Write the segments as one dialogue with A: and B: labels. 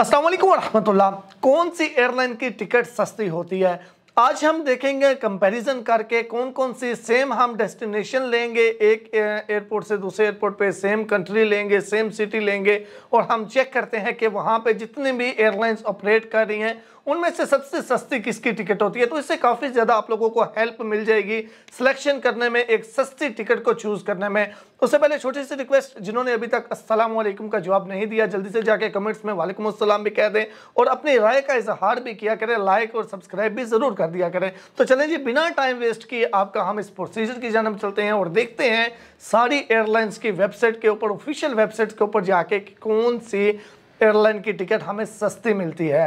A: असलम वालेकुम कौन सी एयरलाइन की टिकट सस्ती होती है आज हम देखेंगे कंपैरिजन करके कौन कौन सी सेम हम डेस्टिनेशन लेंगे एक एयरपोर्ट से दूसरे एयरपोर्ट पे सेम कंट्री लेंगे सेम सिटी लेंगे और हम चेक करते हैं कि वहाँ पे जितने भी एयरलाइंस ऑपरेट कर रही हैं उनमें से सबसे सस्ती किसकी टिकट होती है तो इससे काफ़ी ज़्यादा आप लोगों को हेल्प मिल जाएगी सिलेक्शन करने में एक सस्ती टिकट को चूज़ करने में उससे पहले छोटी सी रिक्वेस्ट जिन्होंने अभी तक असलम का जवाब नहीं दिया जल्दी से जाके कमेंट्स में वालेकुम असलम भी कह दें और अपनी राय का इजहार भी किया करें लाइक और सब्सक्राइब भी ज़रूर कर दिया करें तो चलें जी बिना टाइम वेस्ट किए आपका हम इस प्रोसीजर की जानब चलते हैं और देखते हैं सारी एयरलाइंस की वेबसाइट के ऊपर ऑफिशियल वेबसाइट के ऊपर जाके कौन सी एयरलाइन की टिकट हमें सस्ती मिलती है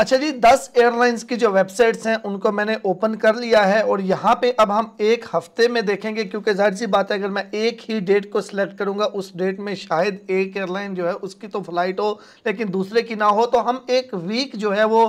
A: अच्छा जी दस एयरलाइंस की जो वेबसाइट्स हैं उनको मैंने ओपन कर लिया है और यहाँ पे अब हम एक हफ्ते में देखेंगे क्योंकि जाहिर सी बात है अगर मैं एक ही डेट को सिलेक्ट करूँगा उस डेट में शायद एक एयरलाइन जो है उसकी तो फ्लाइट हो लेकिन दूसरे की ना हो तो हम एक वीक जो है वो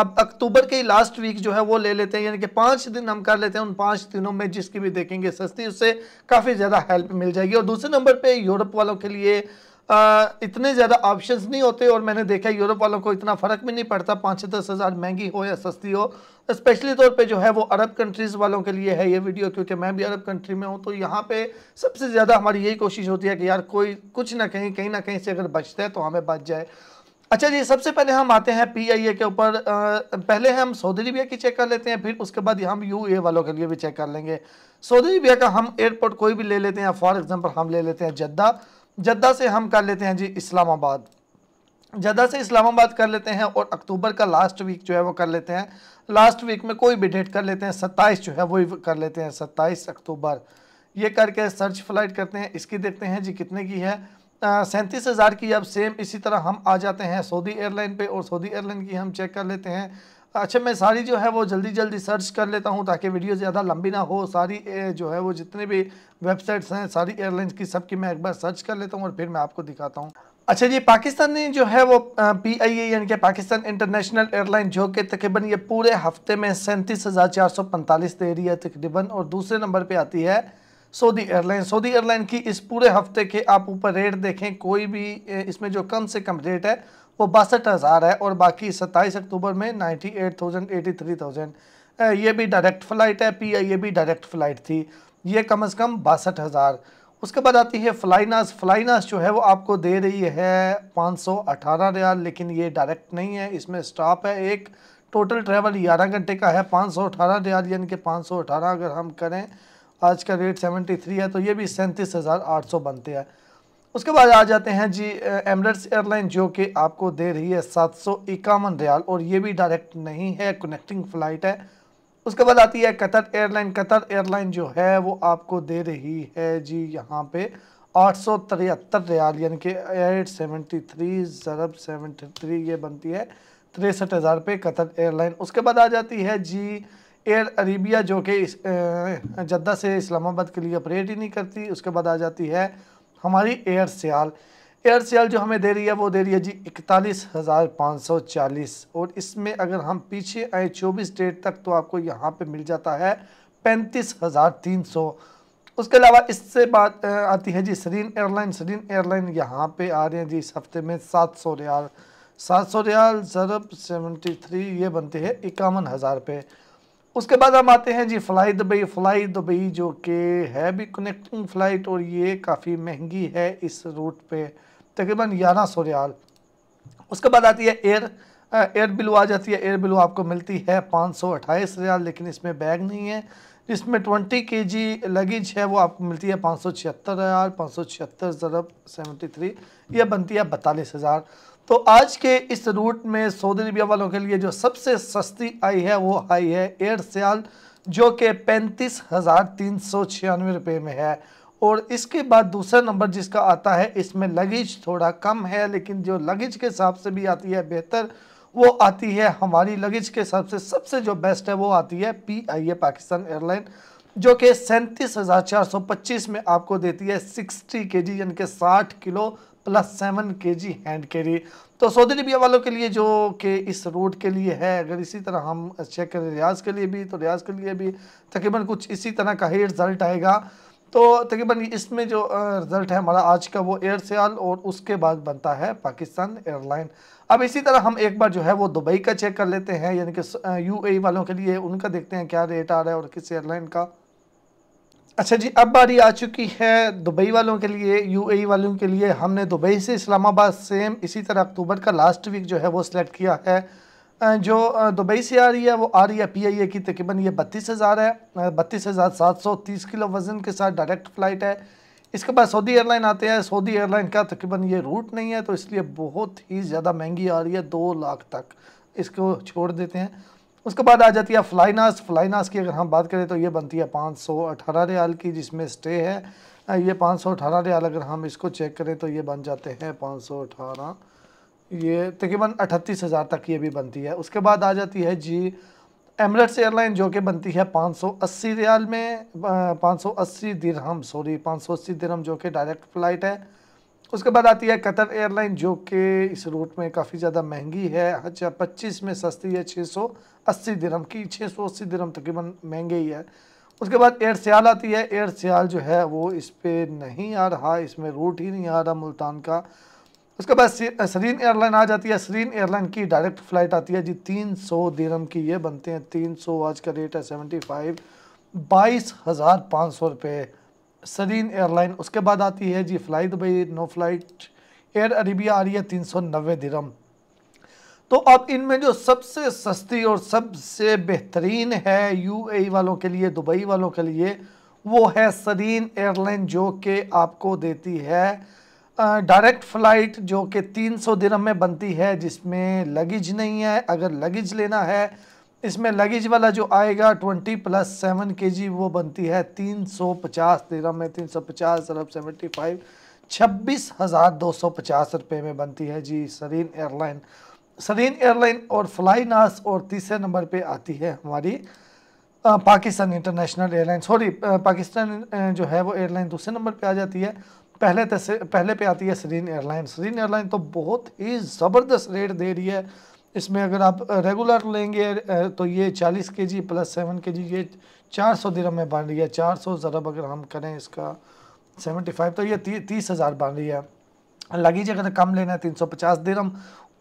A: अब अक्टूबर के लास्ट वीक जो है वो ले लेते हैं यानी कि पाँच दिन हम कर लेते हैं उन पाँच दिनों में जिसकी भी देखेंगे सस्ती उससे काफ़ी ज़्यादा हेल्प मिल जाएगी और दूसरे नंबर पर यूरोप वालों के लिए आ, इतने ज़्यादा ऑप्शंस नहीं होते और मैंने देखा यूरोप वालों को इतना फ़र्क भी नहीं पड़ता पाँच दस हज़ार महंगी हो या सस्ती हो स्पेशली तौर पे जो है वो अरब कंट्रीज़ वालों के लिए है ये वीडियो क्योंकि मैं भी अरब कंट्री में हूँ तो यहाँ पे सबसे ज़्यादा हमारी यही कोशिश होती है कि यार कोई कुछ ना कहीं कहीं ना कहीं से अगर बचता है तो हमें बच जाए अच्छा जी सबसे पहले हम आते हैं पी के ऊपर पहले हम सऊदी अरबिया की चेक कर लेते हैं फिर उसके बाद हम यू वालों के लिए भी चेक कर लेंगे सऊदी अरबिया का हम एयरपोर्ट कोई भी ले लेते हैं फॉर एग्जांपल हम ले लेते हैं जद्दा जद्दा से हम कर लेते हैं जी इस्लामाबाद जद्दा से इस्लामाबाद कर लेते हैं और अक्टूबर का लास्ट वीक जो है वो कर लेते हैं लास्ट वीक में कोई भी डेट कर लेते हैं सत्ताईस जो है वो कर लेते हैं सत्ताईस अक्टूबर ये करके सर्च फ्लाइट करते हैं इसकी देखते हैं जी कितने की है सैंतीस हज़ार की अब सेम इसी तरह हम आ जाते हैं सऊदी एयरलाइन पे और सऊदी एयरलाइन की हम चेक कर लेते हैं अच्छा मैं सारी जो है वो जल्दी जल्दी सर्च कर लेता हूँ ताकि वीडियो ज़्यादा लंबी ना हो सारी जो है वो जितने भी वेबसाइट्स हैं सारी एयरलाइंस की सबकी मैं एक बार सर्च कर लेता हूँ और फिर मैं आपको दिखाता हूँ अच्छा जी पाकिस्तान ने जो है वो पी आई ए यानी कि पाकिस्तान इंटरनेशनल एयरलाइन जो कि तकरीबन ये पूरे हफ्ते में सैंतीस हज़ार चार सौ पैंतालीस दे रही है तकरीबन और दूसरे नंबर पे आती है सऊदी एयरलाइन सऊदी एयरलाइन की इस पूरे हफ्ते के आप ऊपर रेट देखें कोई भी इसमें जो कम से कम रेट है वो बासठ हज़ार है और बाकी सत्ताईस अक्टूबर में ninety eight thousand eighty three thousand ये भी डायरेक्ट फ़्लाइट है पी ये भी डायरेक्ट फ़्लाइट थी ये कम अज़ कम बासठ हज़ार उसके बाद आती है फ्लाइनास फ्लाइनास जो है वो आपको दे रही है पाँच सौ अठारह रियाल लेकिन ये डायरेक्ट नहीं है इसमें स्टॉप है एक टोटल ट्रैवल ग्यारह घंटे का है पाँच सौ अठारह रियाल यानी कि पाँच सौ अठारह अगर हम करें आज का रेट सेवेंटी थ्री है तो ये भी सैंतीस हज़ार आठ सौ बनते हैं उसके बाद आ जाते हैं जी एमरेट्स एयरलाइन जो कि आपको दे रही है सात सौ इक्यावन रियाल और ये भी डायरेक्ट नहीं है कनेक्टिंग फ़्लाइट है उसके बाद आती है कतर एयरलाइन कतर एयरलाइन जो है वो आपको दे रही है जी यहाँ पे आठ सौ तिहत्तर रियाल यानी कि एट सेवेंटी थ्री ज़रब सेवेंटी थ्री ये बनती है तिरसठ हज़ार पे कतर एयरलाइन उसके बाद आ जाती है जी एयर अरेबिया जो कि जद्दा से इस्लामाबाद के लिए ऑपरेट ही नहीं करती उसके बाद आ जाती है हमारी एयर सियाल एयर सियाल जो हमें दे रही है वो दे रही है जी इकतालीस हज़ार पाँच सौ चालीस और इसमें अगर हम पीछे आए चौबीस डेट तक तो आपको यहाँ पे मिल जाता है पैंतीस हज़ार तीन सौ उसके अलावा इससे बात आती है जी सरीन एयरलाइन सरीन एयरलाइन यहाँ पे आ रहे हैं जी इस हफ्ते में सात सौ रियाल सात सौ रियाल ज़रब सेवेंटी थ्री ये बनते हैं इक्यावन हज़ार पे उसके बाद हम आते हैं जी फ़्लाई दुबई फ़्लाई दुबई जो कि है भी कनेक्टिंग फ़्लाइट और ये काफ़ी महंगी है इस रूट पे तकरीबन ग्यारह सौ रियाल उसके बाद आती है एयर एयर बिलो आ जाती है एयर बिलो आपको मिलती है पाँच सौ अट्ठाईस रियाल लेकिन इसमें बैग नहीं है जिसमें ट्वेंटी के जी लगेज है वो आपको मिलती है पाँच सौ छिहत्तर हज़ार पाँच सौ छिहत्तर ज़रब सेवेंटी थ्री यह बनती है बतालीस हज़ार तो आज के इस रूट में सऊदी अरबिया वालों के लिए जो सबसे सस्ती आई है वो आई है एयर सियाल जो कि पैंतीस हज़ार तीन सौ छियानवे रुपये में है और इसके बाद दूसरा नंबर जिसका आता है इसमें लगेज थोड़ा कम है लेकिन जो लगेज के हिसाब से भी आती है बेहतर वो आती है हमारी लगेज के हिसाब से सबसे जो बेस्ट है वो आती है P I A Pakistan airline जो कि सैंतीस हज़ार चार सौ पच्चीस में आपको देती है सिक्सटी के जी यानी कि साठ kilo plus seven K G hand carry तो सऊदी अरबिया वालों के लिए जो कि इस रूट के लिए है अगर इसी तरह हम चेक करें रियाज के लिए भी तो रियाज के लिए भी तकरीबन कुछ इसी तरह का ही रिज़ल्ट आएगा तो तकरीबन इसमें जो रिज़ल्ट है हमारा आज का वो एयर सेल और उसके बाद बनता है पाकिस्तान एयरलाइन अब इसी तरह हम एक बार जो है वो दुबई का चेक कर लेते हैं यानी कि यूएई e वालों के लिए उनका देखते हैं क्या रेट आ रहा है और किस एयरलाइन का अच्छा जी अब बारी आ चुकी है दुबई वालों के लिए यूएई e वालों के लिए हमने दुबई से इस्लामाबाद सेम इसी तरह अक्टूबर का लास्ट वीक जो है वो सिलेक्ट किया है जो दुबई से आ रही है वो आ रही है पीआईए की तकरीबन ये बत्तीस हज़ार है बत्तीस हज़ार सात सौ तीस किलो वज़न के साथ डायरेक्ट फ़्लाइट है इसके बाद सऊदी एयरलाइन आते हैं सऊदी एयरलाइन का तकरीबन ये रूट नहीं है तो इसलिए बहुत ही ज़्यादा महंगी आ रही है दो लाख तक इसको छोड़ देते हैं उसके बाद आ जाती है फ्लाइनास फ्लाइनास की अगर हम बात करें तो ये बनती है पाँच सौ अठारह रियाल की जिसमें स्टे है ये पाँच सौ अठारह रियाल अगर हम इसको चेक करें तो ये बन जाते हैं पाँच सौ अठारह ये तकरीबन अठतीस हज़ार तक ये भी बनती है उसके बाद आ जाती है जी एमरेट्स एयरलाइन जो कि बनती है पाँच सौ अस्सी रियाल में पाँच सौ अस्सी दिरहम सॉरी पाँच सौ अस्सी दिरहम जो कि डायरेक्ट फ़्लाइट है उसके बाद आती है कतर एयरलाइन जो कि इस रूट में काफ़ी ज़्यादा महंगी है अच्छा पच्चीस में सस्ती है छः सौ अस्सी दिरम की छः सौ अस्सी दिरम तकरीबन महंगे ही है उसके बाद एयर सियाल आती है एयर सियाल जो है वो इस पर नहीं आ रहा इसमें रूट ही नहीं आ रहा मुल्तान का उसके बाद सरीन एयरलाइन आ जाती है सरीन एयरलाइन की डायरेक्ट फ़्लाइट आती है जी तीन सौ दिरम की ये बनते हैं तीन सौ आज का रेट है सेवेंटी फाइव बाईस हज़ार पाँच सौ रुपये सरीन एयरलाइन उसके बाद आती है जी fly Dubai no flight air Arabia आ रही है तीन सौ नब्बे दिरम तो अब इनमें जो सबसे सस्ती और सबसे बेहतरीन है यूएई वालों के लिए दुबई वालों के लिए वो है सरीन एयरलाइन जो कि आपको देती है डायरेक्ट फ़्लाइट जो कि 300 दिरम में बनती है जिसमें लगेज नहीं है अगर लगेज लेना है इसमें लगेज वाला जो आएगा ट्वेंटी प्लस सेवन के जी वो बनती है तीन सौ पचास तेरह में तीन सौ पचास अरब सेवेंटी फाइव छब्बीस हज़ार दो सौ पचास रुपये में बनती है जी सरीन एयरलाइन सरीन एयरलाइन और फ्लाई नास और तीसरे नंबर पे आती है हमारी Pakistan international airline sorry Pakistan जो है वो एयरलाइन दूसरे नंबर पे आ जाती है पहले तसे पहले पे आती है सरीन एयरलाइन सरीन एयरलाइन तो बहुत ही ज़बरदस्त रेट दे रही है इसमें अगर आप रेगुलर लेंगे तो ये 40 के जी प्लस सेवन के जी ये 400 सौ दिरम में बन रही है 400 सौ ज़रब अगर हम करें इसका 75 तो ये ती, तीस हज़ार बन रही है लगेज अगर कम लेना है 350 दिरम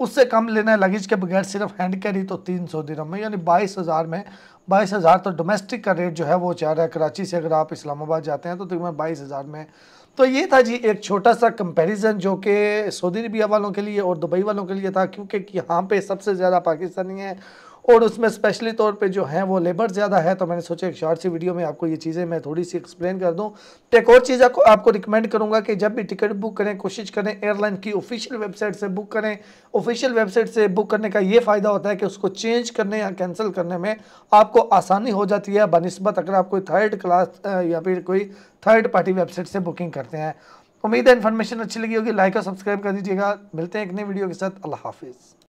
A: उससे कम लेना है लगेज के बगैर सिर्फ हैंड कैरी तो 300 दिरम में यानी 22000 में 22000 तो डोमेस्टिक का रेट जो है वो चाह रहा है कराची से अगर आप इस्लामाबाद जाते हैं तो तकरीबन बाईस हज़ार में तो ये था जी एक छोटा सा कंपैरिजन जो कि सऊदी अरबिया वालों के लिए और दुबई वालों के लिए था क्योंकि यहाँ पे सबसे ज़्यादा पाकिस्तानी हैं और उसमें स्पेशली तौर पे जो है वो लेबर ज़्यादा है तो मैंने सोचा एक शॉर्ट सी वीडियो में आपको ये चीज़ें मैं थोड़ी सी एक्सप्लेन कर दूँ तो एक और चीज़ आपको आपको रिकमेंड करूँगा कि जब भी टिकट बुक करें कोशिश करें एयरलाइन की ऑफिशियल वेबसाइट से बुक करें ऑफिशियल वेबसाइट से बुक करने का ये फ़ायदा होता है कि उसको चेंज करने या कैंसिल करने में आपको आसानी हो जाती है बनस्बत अगर आप कोई थर्ड क्लास या फिर कोई थर्ड पार्टी वेबसाइट से बुकिंग करते हैं उम्मीद है इन्फॉर्मेशन अच्छी लगी होगी लाइक और सब्सक्राइब कर दीजिएगा मिलते हैं एक नई वीडियो के साथ अल्लाह हाफिज़